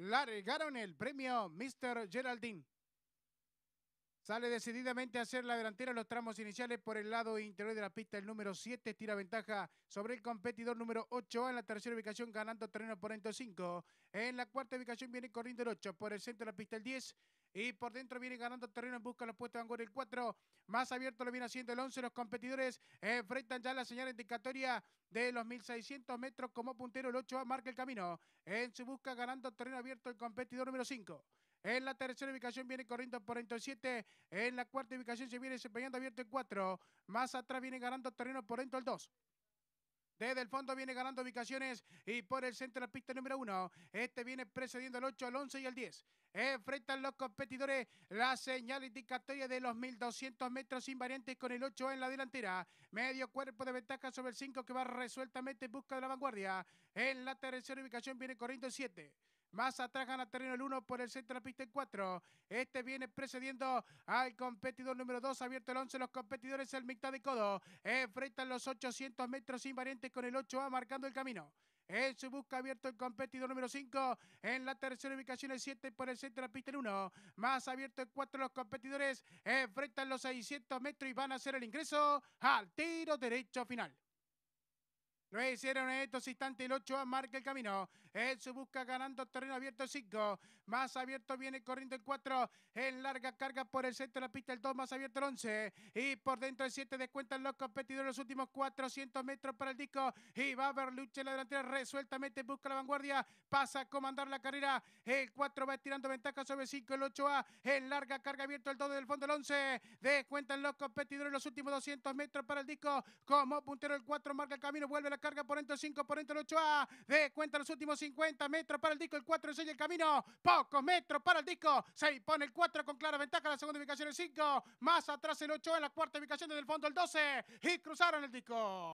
largaron el premio Mr. Geraldine. Sale decididamente a hacer la delantera en los tramos iniciales por el lado interior de la pista. El número 7 tira ventaja sobre el competidor número 8 en la tercera ubicación, ganando terreno por el 5. En la cuarta ubicación viene corriendo el 8 por el centro de la pista, el 10. Y por dentro viene ganando terreno en busca de los puestos de vanguardia, el 4. Más abierto lo viene haciendo el 11. Los competidores enfrentan ya la señal indicatoria de los 1600 metros como puntero. El 8 marca el camino. En su busca ganando terreno abierto el competidor número 5. En la tercera ubicación viene corriendo por el 7. En la cuarta ubicación se viene desempeñando abierto el 4. Más atrás viene ganando terreno por dentro el 2. Desde el fondo viene ganando ubicaciones y por el centro de la pista número 1. Este viene precediendo el 8, el 11 y el 10. Enfrentan los competidores la señal indicatoria de los 1200 metros invariantes con el 8 en la delantera. Medio cuerpo de ventaja sobre el 5 que va resueltamente en busca de la vanguardia. En la tercera ubicación viene corriendo el 7. Más atrás gana terreno el 1 por el centro de la pista en 4. Este viene precediendo al competidor número 2. Abierto el 11. Los competidores el mitad de codo. Enfrentan los 800 metros invariantes con el 8A marcando el camino. En su busca abierto el competidor número 5. En la tercera ubicación el 7 por el centro de la pista el 1. Más abierto el 4. Los competidores enfrentan los 600 metros y van a hacer el ingreso al tiro derecho final. Lo hicieron en estos instantes. El 8 a marca el camino. Él se busca ganando terreno abierto el 5. Más abierto viene corriendo el 4. En larga carga por el centro de la pista el 2. Más abierto el 11. Y por dentro el 7 descuentan los competidores los últimos 400 metros para el disco. Y va a haber lucha en la delantera. Resueltamente busca la vanguardia. Pasa a comandar la carrera. El 4 va estirando ventaja sobre 5. El 8A. En larga carga abierto el 2 del fondo el 11. Descuentan los competidores los últimos 200 metros para el disco. Como puntero el 4 marca el camino. Vuelve la carga por dentro, 5 por dentro el 8A. De cuenta los últimos 50 metros para el disco, el 4 enseña el camino. Pocos metros para el disco. se pone el 4 con clara ventaja. La segunda ubicación el 5. Más atrás el 8 en la cuarta ubicación desde el fondo el 12. Y cruzaron el disco.